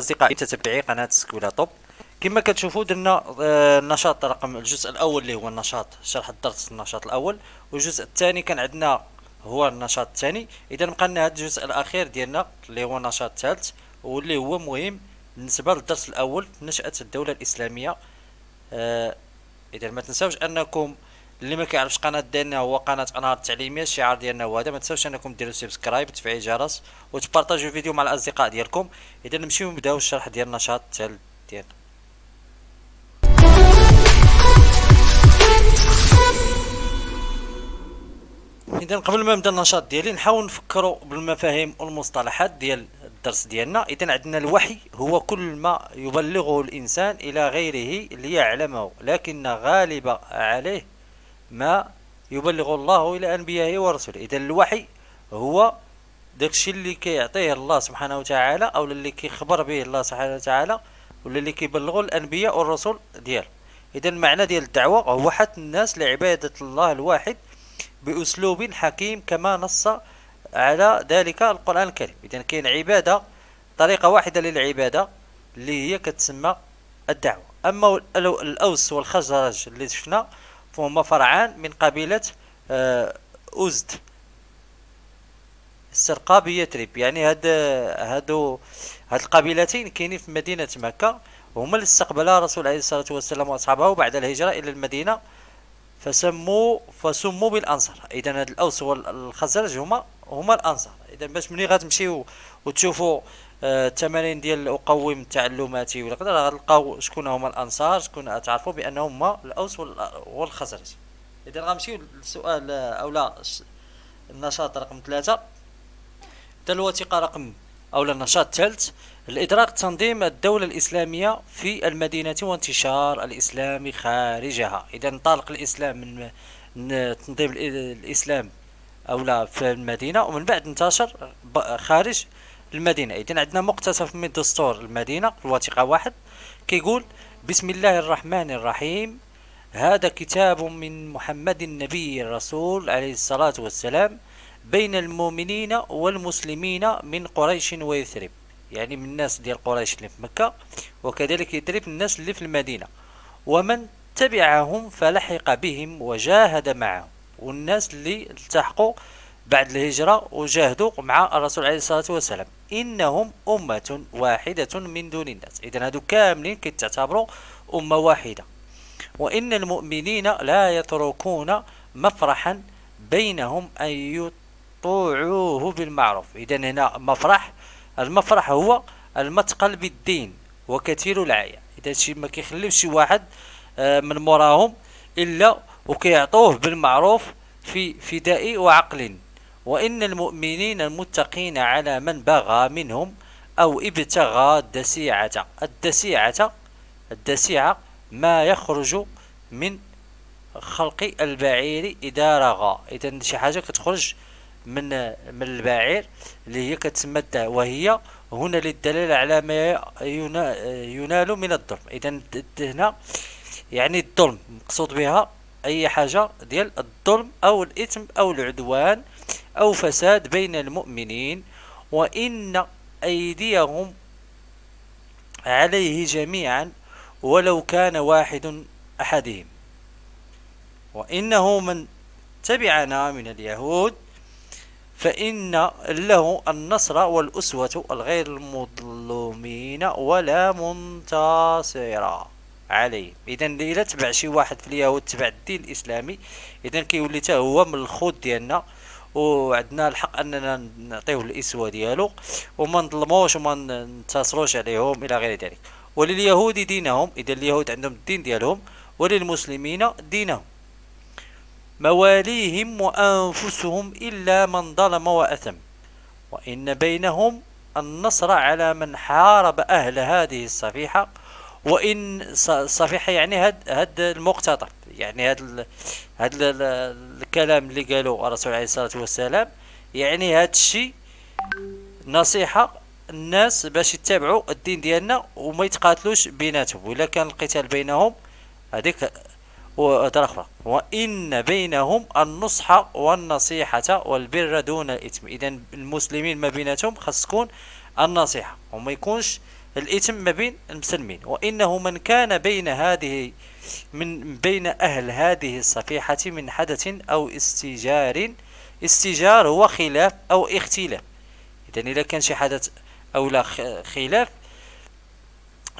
اصدقائي متابعي قناه سكولا طوب كما كتشوفوا درنا النشاط آه، رقم الجزء الاول اللي هو النشاط شرح الدرس النشاط الاول والجزء الثاني كان عندنا هو النشاط الثاني اذا بقى لنا هذا الجزء الاخير ديالنا اللي هو النشاط الثالث واللي هو مهم بالنسبه للدرس الاول نشاه الدوله الاسلاميه آه، اذا ما تنساوش انكم اللي ما كيعرفش قناه ديالنا هو قناه انهار التعليميه الشعار ديالنا هو هذا ما تنساوش انكم ديروا سبسكرايب تفعيل الجرس وتبارطاجوا الفيديو مع الاصدقاء ديالكم اذا نمشيو نبداو الشرح ديال النشاط الثالث ديالنا اذا قبل ما نبدا النشاط ديالي نحاول نفكروا بالمفاهيم والمصطلحات ديال الدرس ديالنا اذا عندنا الوحي هو كل ما يبلغه الانسان الى غيره ليعلمه لكن غالب عليه ما يبلغ الله إلى أنبيائه ورسله إذا الوحي هو داكشي اللي كيعطيه الله سبحانه وتعالى أو اللي كيخبر به الله سبحانه وتعالى ولا اللي كيبلغوا الأنبياء والرسل ديالو إذا المعنى ديال الدعوة هو حث الناس لعبادة الله الواحد بأسلوب حكيم كما نص على ذلك القرآن الكريم إذا كاين عبادة طريقة واحدة للعبادة اللي هي كتسمى الدعوة أما الأوس والخزرج اللي شفنا فهما فرعان من قبيلة آه، أزد السرقة بيترب يعني هاد هادو هاد القبيلتين كاينين في مدينة مكة هما اللي استقبلها الرسول عليه الصلاة والسلام وأصحابه بعد الهجرة إلى المدينة فسموا فسموا بالأنصار إذا هاد الأوس والخزرج هما هما الأنصار إذا باش ملي غتمشيو وتشوفوا التمارين ديال اقوم تعلماتي ولا كذا غتلقاو شكون هما الانصار شكون تعرفوا بانهم هما الاوس والخزرج اذا غنمشيو للسؤال او لا النشاط رقم ثلاثة حتى الوثيقه رقم او النشاط الثالث الادراك تنظيم الدوله الاسلاميه في المدينه وانتشار الاسلام خارجها اذا انطلق الاسلام من تنظيم الاسلام او لا في المدينه ومن بعد انتشر خارج المدينه اذا عندنا مقتطف من دستور المدينه الوثيقه واحد كيقول بسم الله الرحمن الرحيم هذا كتاب من محمد النبي الرسول عليه الصلاه والسلام بين المؤمنين والمسلمين من قريش ويثرب يعني من الناس ديال قريش اللي في مكه وكذلك يثرب الناس اللي في المدينه ومن تبعهم فلحق بهم وجاهد معهم والناس اللي التحقوا بعد الهجرة وجاهدوا مع الرسول عليه الصلاة والسلام إنهم أمة واحدة من دون الناس إذا هادو كاملين كتعتبروا أمة واحدة وإن المؤمنين لا يتركون مفرحا بينهم أن يطوعوه بالمعروف إذا هنا مفرح المفرح هو المثقل بالدين وكثير العيا إذا شي ما كيخليوش شي واحد آه، من موراهم إلا وكيعطوه بالمعروف في فداء وعقل وإن المؤمنين المتقين على من بغى منهم أو ابتغى الدسيعة الدسيعة الدسيعة ما يخرج من خلق البعير إذا رغى إذا شي حاجة كتخرج من من البعير اللي هي كتسمى وهي هنا للدلالة على ما ينال من الظلم إذا هنا يعني الظلم مقصود بها أي حاجة ديال الظلم أو الإثم أو العدوان أو فساد بين المؤمنين وإن أيديهم عليه جميعا ولو كان واحد أحدهم وإنه من تبعنا من اليهود فإن له النصر والأسوة الغير المظلومين ولا منتصرا عليه إذا إلا تبع شي واحد في اليهود تبع الدين الإسلامي إذا كيولي تا هو من الخوت ديالنا وعندنا الحق اننا نعطيه الاسوه ديالو وما نظلموش وما ننتصروش عليهم الى غير ذلك ولليهود دينهم اذا اليهود عندهم الدين ديالهم وللمسلمين دينهم مواليهم وانفسهم الا من ظلم واثم وان بينهم النصر على من حارب اهل هذه الصفيحه وان صحيح يعني هاد هاد المقتطف يعني هاد ال هاد ال الكلام اللي قالوا الرسول عليه الصلاه والسلام يعني هاد الشيء نصيحه الناس باش يتبعوا الدين ديالنا وما يتقاتلوش بيناتهم ولا كان القتال بينهم هذيك ودار اخرى وان بينهم النصح والنصيحه والبر دون الاثم اذا المسلمين ما بيناتهم خاص تكون النصيحه وما يكونش الإثم ما بين المسلمين وإنه من كان بين هذه من بين أهل هذه الصفيحة من حدث أو استجار استجار هو خلاف أو اختلاف إذا إذا كان شي حدث أو لا خلاف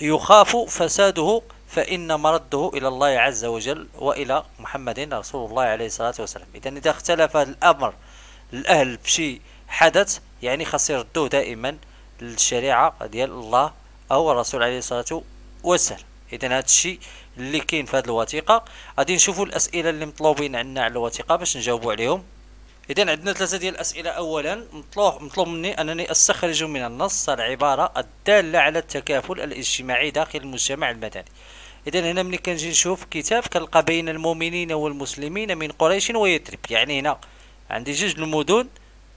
يخاف فساده فإن مرده إلى الله عز وجل وإلى محمد رسول الله عليه الصلاة والسلام إذا إذا اختلف الأمر الأهل بشي حدث يعني خاص يردوه دائما للشريعة ديال الله هو الرسول عليه الصلاه والسلام اذا هذا الشيء اللي كاين في هذه الوثيقه غادي نشوفوا الاسئله اللي مطلوبين عندنا على الوثيقه باش نجاوبوا عليهم اذا عندنا ثلاثه ديال الاسئله اولا مطلوب مطلوب مني انني استخرج من النص العباره الداله على التكافل الاجتماعي داخل المجتمع المدني اذا هنا ملي كنجي نشوف كتاب كنلقى بين المؤمنين والمسلمين من قريش ويثرب يعني هنا عندي جوج المدن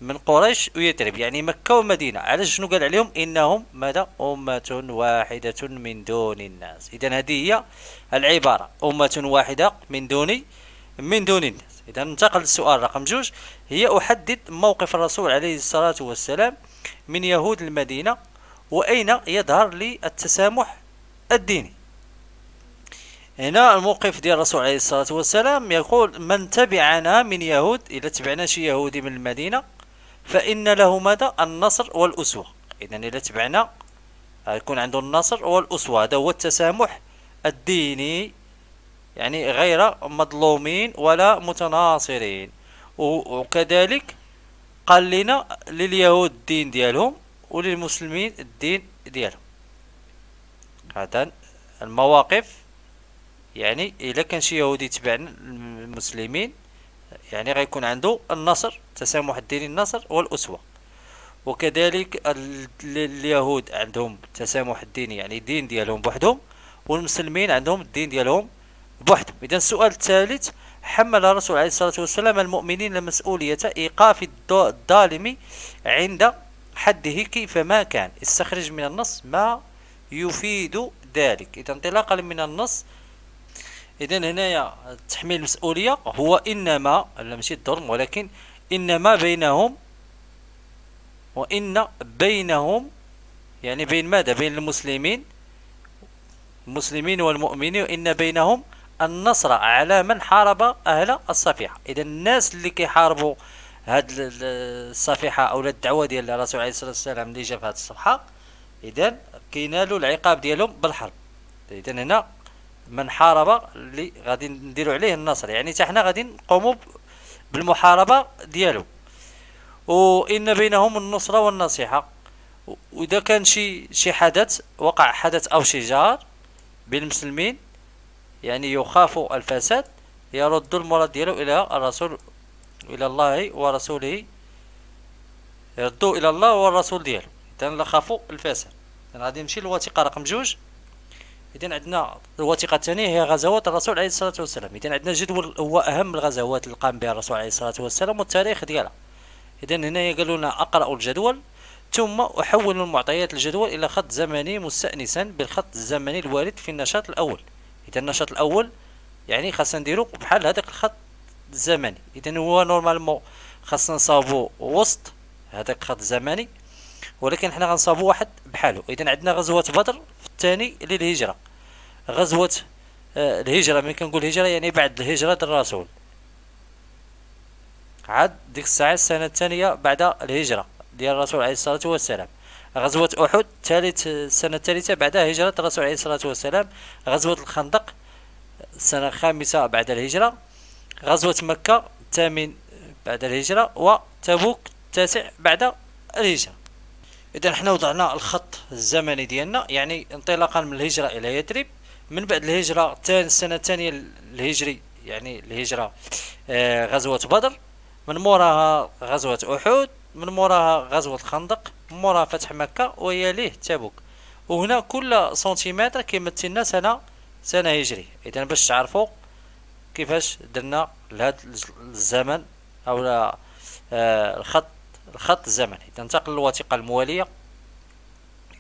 من قريش ويثرب يعني مكة ومدينة علاش شنو قال عليهم إنهم ماذا أمة واحدة من دون الناس إذا هذه هي العبارة أمة واحدة من دون من دون الناس إذا ننتقل للسؤال رقم جوج هي أحدد موقف الرسول عليه الصلاة والسلام من يهود المدينة وأين يظهر لي التسامح الديني هنا الموقف ديال الرسول عليه الصلاة والسلام يقول من تبعنا من يهود إذا تبعنا شي يهودي من المدينة فإن له ماذا النصر والأسوة إذا إلا تبعنا يكون عنده النصر والأسوة هذا هو التسامح الديني يعني غير مظلومين ولا متناصرين وكذلك قال لنا لليهود الدين ديالهم وللمسلمين الدين ديالهم هذا المواقف يعني الا كان شي يهودي تبع المسلمين يعني غيكون عنده النصر التسامح الديني النصر والأسوة وكذلك اليهود عندهم التسامح الديني يعني الدين ديالهم بوحدهم والمسلمين عندهم الدين ديالهم بوحدهم إذا السؤال الثالث حمل الرسول عليه الصلاة والسلام المؤمنين مسؤولية إيقاف الظالم عند حده كيفما كان استخرج من النص ما يفيد ذلك إذا انطلاقا من النص اذا هنايا تحميل المسؤوليه هو انما لا ماشي الظلم ولكن انما بينهم وان بينهم يعني بين ماذا بين المسلمين المسلمين والمؤمنين وان بينهم النصر على من حارب اهل الصفيحه اذا الناس اللي كيحاربوا هاد الصفيحه او الدعوه ديال الرسول عليه الصلاه والسلام اللي جا في هاد الصفحه اذا كينالوا العقاب ديالهم بالحرب اذا هنا من حارب اللي غادي نديروا عليه النصر يعني حتى حنا غادي نقوموا بالمحاربه ديالو وان بينهم النصره والنصيحه واذا كان شي شي حدث وقع حدث او شي جار بين المسلمين يعني يخاف الفساد يرد المراد ديالو الى الرسول الى الله ورسوله يردوا الى الله والرسول ديالو اذا لا خافوا الفساد غادي نمشي للوثيقه رقم جوج اذا عندنا الوثيقه الثانيه هي غزوات الرسول عليه الصلاه والسلام اذا عندنا جدول هو اهم الغزوات اللي قام بها الرسول عليه الصلاه والسلام والتاريخ ديالها اذا هنا قالوا لنا اقرا الجدول ثم احول المعطيات الجدول الى خط زمني مستانسا بالخط الزمني الوارد في النشاط الاول اذا النشاط الاول يعني خاصنا نديرو بحال هذاك الخط الزمني اذا هو نورمالمون خاصنا نصابو وسط هذاك الخط الزمني ولكن حنا غنصابو واحد بحاله اذا عندنا غزوه بدر في الثاني للهجره غزوة آه، الهجرة ملي كنقول هجرة يعني بعد الهجرة الرسول عاد ديك الساعة السنة الثانية بعد الهجرة ديال الرسول عليه الصلاة والسلام غزوة أحد ثالث السنة الثالثة بعد هجرة الرسول عليه الصلاة والسلام غزوة الخندق السنة الخامسة بعد الهجرة غزوة مكة الثامن بعد الهجرة وتبوك التاسع بعد الهجرة إذا حنا وضعنا الخط الزمني ديالنا يعني انطلاقا من الهجرة إلى يثرب من بعد الهجرة تان السنة الثانية الهجري يعني الهجرة آه، غزوة بدر من موراها غزوة أحد من موراها غزوة الخندق من موراها فتح مكة ويليه تبوك وهنا كل سنتيمتر كيمثلنا سنة سنة هجري إذا باش تعرفوا كيفاش درنا لهذا الزمن أو آه، الخط الخط الزمني تنتقل الوثيقة الموالية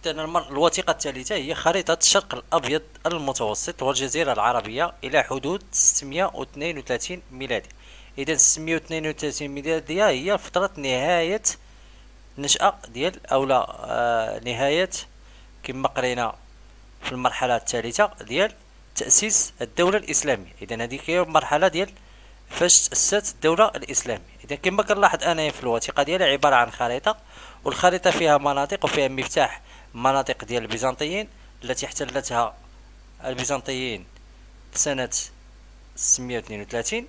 حتى الوثيقة الثالثة هي خريطة الشرق الأبيض المتوسط والجزيرة العربية إلى حدود 632 ميلادي إذا 632 ميلادية هي فترة نهاية النشأة ديال أو لا آه نهاية كما قرينا في المرحلة الثالثة ديال تأسيس الدولة الإسلامية إذا هذه هي المرحلة ديال فاش تأسست الدولة الإسلامية إذا كما كنلاحظ أنا في الوثيقة ديالها عبارة عن خريطة والخريطة فيها مناطق وفيها مفتاح مناطق ديال البيزنطيين التي احتلتها البيزنطيين سنة 632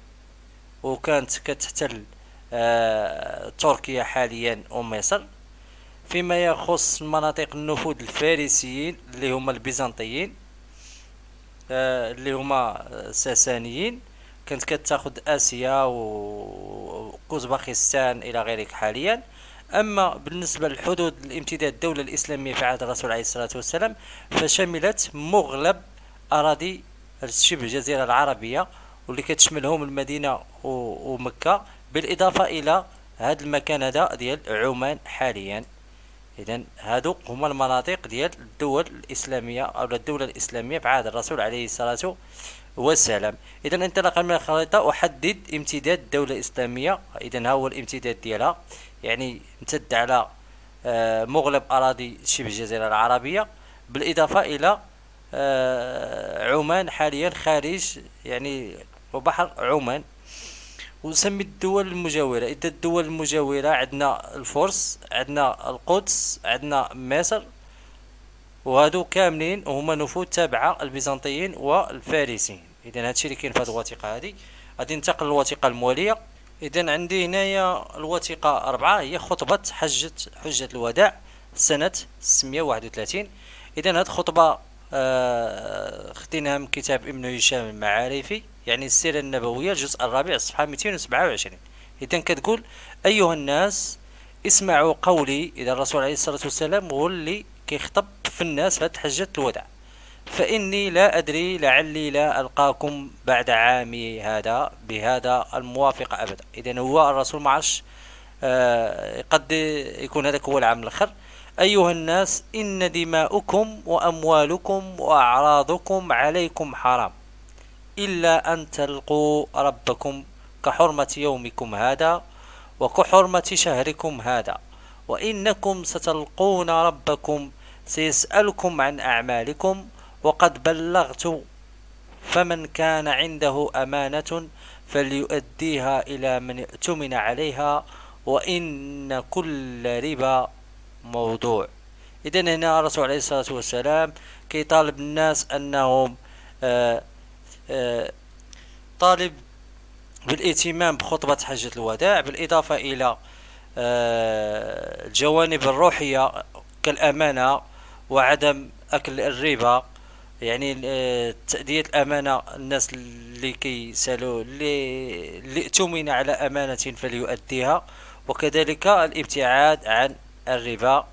وكانت كتحتل آه تركيا حاليا ومصر فيما يخص مناطق النفوذ الفارسيين اللي هما البيزنطيين آه اللي هما ساسانيين كانت كتاخد اسيا وقزبخستان الى غيرك حاليا أما بالنسبة لحدود الامتداد الدولة الإسلامية في عهد الرسول عليه الصلاة والسلام فشملت مغلب أراضي شبه الجزيرة العربية واللي كتشملهم المدينة ومكة بالإضافة إلى هذا المكان هذا ديال عمان حاليا إذا هادو هما المناطق ديال الدول الإسلامية أو الدولة الإسلامية في عهد الرسول عليه الصلاة والسلام والسلام اذا انطلاقا من الخريطه احدد امتداد الدوله الاسلاميه اذا ها هو الامتداد ديالها يعني امتد على آه، مغلب اراضي شبه الجزيره العربيه بالاضافه الى آه، عمان حاليا خارج يعني وبحر عمان ونسمي الدول المجاورة إذا الدول المجاورة عندنا الفرس عندنا القدس عندنا مصر وهادو كاملين هما نفوذ تابعه البيزنطيين والفارسيين اذا هادشي اللي كاين في هاد الوثيقه هادي غادي ننتقل للوثيقه المواليه اذا عندي هنايا الوثيقه أربعة هي خطبه حجه حجه الوداع سنه 631 اذا هاد الخطبه آه، خديناها من كتاب ابن هشام المعارفي يعني السيره النبويه الجزء الرابع صفحه 227 اذا كتقول ايها الناس اسمعوا قولي اذا الرسول عليه الصلاه والسلام هو اللي كيخطب في الناس هاد حجة الوداع فإني لا أدري لعلي لا ألقاكم بعد عامي هذا بهذا الموافقة أبدا إذا هو الرسول معش آه، قد يكون هذاك هو العام الآخر أيها الناس إن دماؤكم وأموالكم وأعراضكم عليكم حرام إلا أن تلقوا ربكم كحرمة يومكم هذا وكحرمة شهركم هذا وإنكم ستلقون ربكم سيسألكم عن أعمالكم وقد بلغت فمن كان عنده أمانة فليؤديها إلى من ائتمن عليها وإن كل ربا موضوع إذا هنا الرسول عليه الصلاة والسلام كيطالب الناس أنهم آآ آه، آآ آه، طالب بالاهتمام بخطبة حجة الوداع بالإضافة إلى الجوانب آه، الروحية كالأمانة وعدم أكل الربا يعني آه، تأدية الأمانة الناس اللي كيسالوا اللي, اؤتمن على أمانة فليؤديها وكذلك الابتعاد عن الربا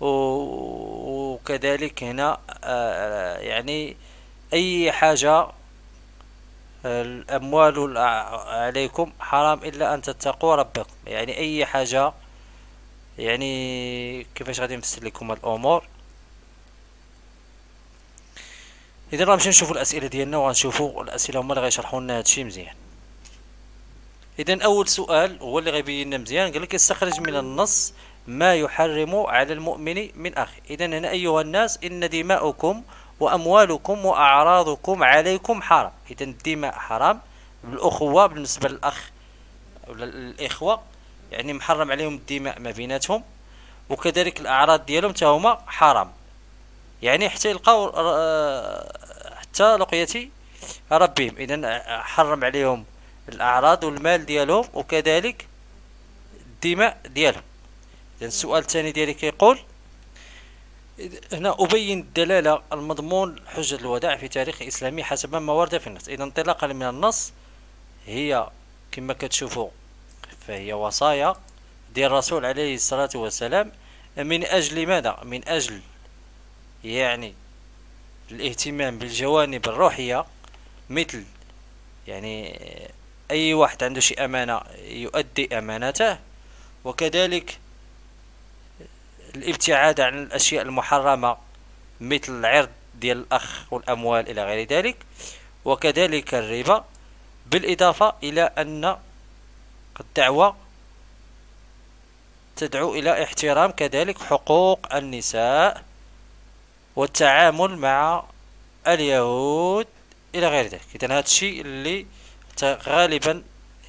وكذلك هنا آه، يعني أي حاجة الأموال عليكم حرام إلا أن تتقوا ربكم يعني أي حاجة يعني كيفاش غادي نفسر لكم الأمور إذا غنمشيو نشوفوا الأسئلة ديالنا وغنشوفوا الأسئلة هما اللي غيشرحوا لنا هادشي مزيان إذا أول سؤال هو اللي غيبين لنا مزيان قال لك استخرج من النص ما يحرم على المؤمن من أخي إذا هنا أيها الناس إن دماؤكم واموالكم واعراضكم عليكم حرام اذا الدماء حرام بالاخوه بالنسبه للاخ ولا الاخوه يعني محرم عليهم الدماء ما بيناتهم وكذلك الاعراض ديالهم حتى هما حرام يعني حتى يلقاو آه، حتى لقيتي ربهم اذا حرم عليهم الاعراض والمال ديالهم وكذلك الدماء ديالهم اذا السؤال الثاني ديالي كيقول هنا أبين الدلالة المضمون حجة الوداع في تاريخ إسلامي حسب ما ورد في النص إذا انطلاقا من النص هي كما كتشوفوا فهي وصايا ديال الرسول عليه الصلاة والسلام من أجل ماذا؟ من أجل يعني الاهتمام بالجوانب الروحية مثل يعني أي واحد عنده شي أمانة يؤدي أمانته وكذلك الابتعاد عن الأشياء المحرمة مثل العرض ديال الأخ والأموال إلى غير ذلك وكذلك الربا بالإضافة إلى أن الدعوة تدعو إلى احترام كذلك حقوق النساء والتعامل مع اليهود إلى غير ذلك إذا هذا الشيء اللي غالبا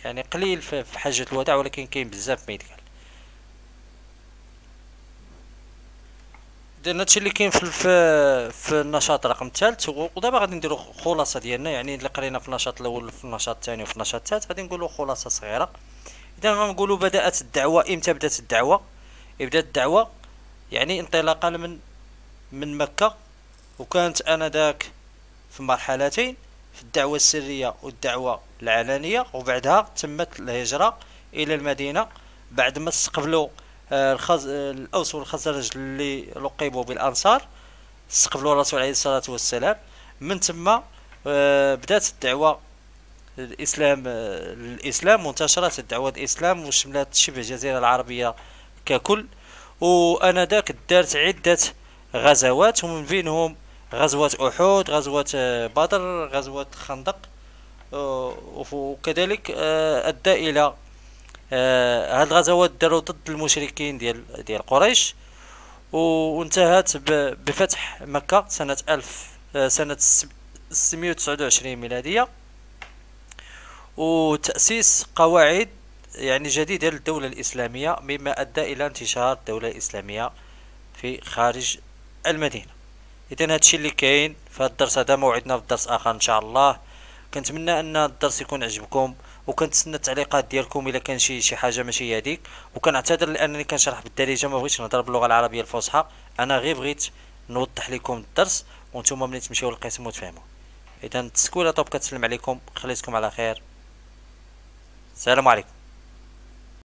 يعني قليل في حجة الوداع ولكن كاين بزاف ما درنا هادشي اللي كاين في في النشاط رقم الثالث ودابا غادي نديرو خلاصه ديالنا يعني اللي قرينا في النشاط الاول في النشاط الثاني وفي النشاط الثالث غادي نقولو خلاصه صغيره اذا غنقولو بدات الدعوه امتى بدات الدعوه بدات الدعوه يعني انطلاقا من من مكه وكانت انذاك في مرحلتين في الدعوه السريه والدعوه العلانيه وبعدها تمت الهجره الى المدينه بعد ما استقبلوا آه، الخز... الأوس والخزرج اللي لقبوا بالأنصار استقبلوا الرسول عليه الصلاة والسلام من ثم آه، بدأت الدعوة الإسلام الإسلام آه، وانتشرت الدعوة الإسلام وشملت شبه الجزيرة العربية ككل وأنا ذاك دارت عدة غزوات ومن بينهم غزوات احود غزوة بدر غزوة خندق وكذلك أدى إلى آه هاد الغزوات داروا ضد المشركين ديال ديال قريش وانتهت بفتح مكة سنة ألف آه، سنة 629 ميلادية وتأسيس قواعد يعني جديدة للدولة الإسلامية مما أدى إلى انتشار الدولة الإسلامية في خارج المدينة إذا هادشي اللي كاين في هاد الدرس هذا موعدنا في درس آخر إن شاء الله كنتمنى أن الدرس يكون عجبكم وكنتسنى التعليقات ديالكم الا كان شي شي حاجه ماشي هذيك وكنعتذر لانني كنشرح بالدارجه ما بغيتش نهضر باللغه العربيه الفصحى انا غير بغيت نوضح لكم الدرس وانتم ملي تمشيو للقسم وتفهموا اذا لا طوب كتسلم عليكم خليتكم على خير السلام عليكم